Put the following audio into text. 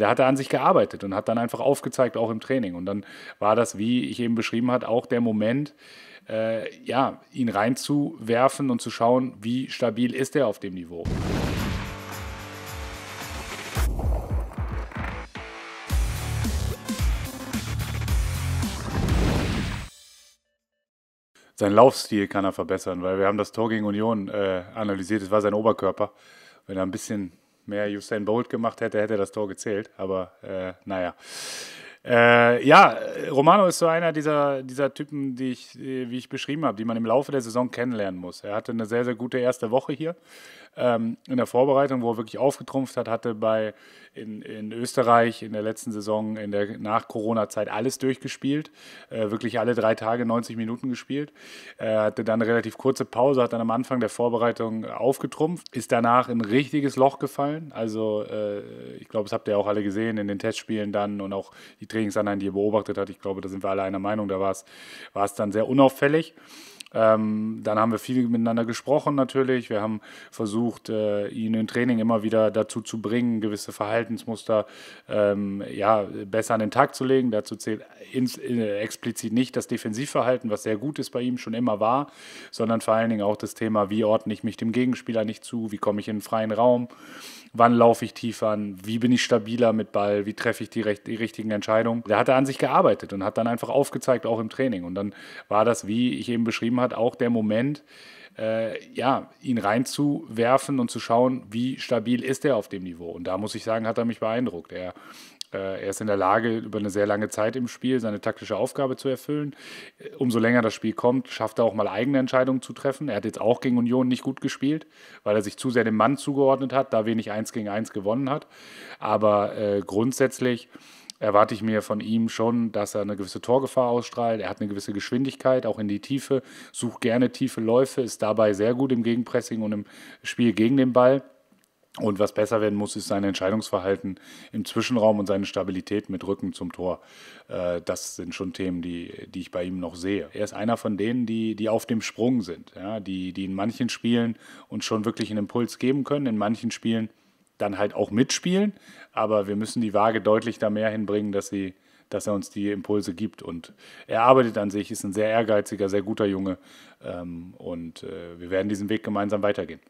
Der hatte an sich gearbeitet und hat dann einfach aufgezeigt, auch im Training. Und dann war das, wie ich eben beschrieben habe, auch der Moment, äh, ja, ihn reinzuwerfen und zu schauen, wie stabil ist er auf dem Niveau. Sein Laufstil kann er verbessern, weil wir haben das Tor gegen Union äh, analysiert, es war sein Oberkörper. Wenn er ein bisschen mehr Usain Bolt gemacht hätte, hätte das Tor gezählt. Aber äh, naja, äh, ja, Romano ist so einer dieser, dieser Typen, die ich, äh, wie ich beschrieben habe, die man im Laufe der Saison kennenlernen muss. Er hatte eine sehr, sehr gute erste Woche hier ähm, in der Vorbereitung, wo er wirklich aufgetrumpft hat, hatte bei in, in Österreich in der letzten Saison, in der Nach-Corona-Zeit alles durchgespielt, äh, wirklich alle drei Tage 90 Minuten gespielt, äh, hatte dann eine relativ kurze Pause, hat dann am Anfang der Vorbereitung aufgetrumpft, ist danach in ein richtiges Loch gefallen. Also äh, ich glaube, das habt ihr auch alle gesehen in den Testspielen dann und auch die Trainingseinheiten, die er beobachtet hat, ich glaube, da sind wir alle einer Meinung, da war es, war es dann sehr unauffällig. Ähm, dann haben wir viel miteinander gesprochen natürlich. Wir haben versucht, äh, ihn im Training immer wieder dazu zu bringen, gewisse Verhaltensmuster ähm, ja, besser an den Tag zu legen. Dazu zählt ins, äh, explizit nicht das Defensivverhalten, was sehr gut ist bei ihm, schon immer war, sondern vor allen Dingen auch das Thema, wie ordne ich mich dem Gegenspieler nicht zu, wie komme ich in einen freien Raum, wann laufe ich tief an, wie bin ich stabiler mit Ball, wie treffe ich die, recht, die richtigen Entscheidungen. Da hat er an sich gearbeitet und hat dann einfach aufgezeigt, auch im Training. Und dann war das, wie ich eben beschrieben habe, hat, auch der Moment, äh, ja, ihn reinzuwerfen und zu schauen, wie stabil ist er auf dem Niveau. Und da muss ich sagen, hat er mich beeindruckt. Er, äh, er ist in der Lage, über eine sehr lange Zeit im Spiel seine taktische Aufgabe zu erfüllen. Umso länger das Spiel kommt, schafft er auch mal eigene Entscheidungen zu treffen. Er hat jetzt auch gegen Union nicht gut gespielt, weil er sich zu sehr dem Mann zugeordnet hat, da wenig 1 gegen 1 gewonnen hat. Aber äh, grundsätzlich erwarte ich mir von ihm schon, dass er eine gewisse Torgefahr ausstrahlt. Er hat eine gewisse Geschwindigkeit, auch in die Tiefe, sucht gerne tiefe Läufe, ist dabei sehr gut im Gegenpressing und im Spiel gegen den Ball. Und was besser werden muss, ist sein Entscheidungsverhalten im Zwischenraum und seine Stabilität mit Rücken zum Tor. Äh, das sind schon Themen, die, die ich bei ihm noch sehe. Er ist einer von denen, die, die auf dem Sprung sind, ja, die, die in manchen Spielen uns schon wirklich einen Impuls geben können, in manchen Spielen dann halt auch mitspielen. Aber wir müssen die Waage deutlich da mehr hinbringen, dass sie, dass er uns die Impulse gibt. Und er arbeitet an sich, ist ein sehr ehrgeiziger, sehr guter Junge. Ähm, und äh, wir werden diesen Weg gemeinsam weitergehen.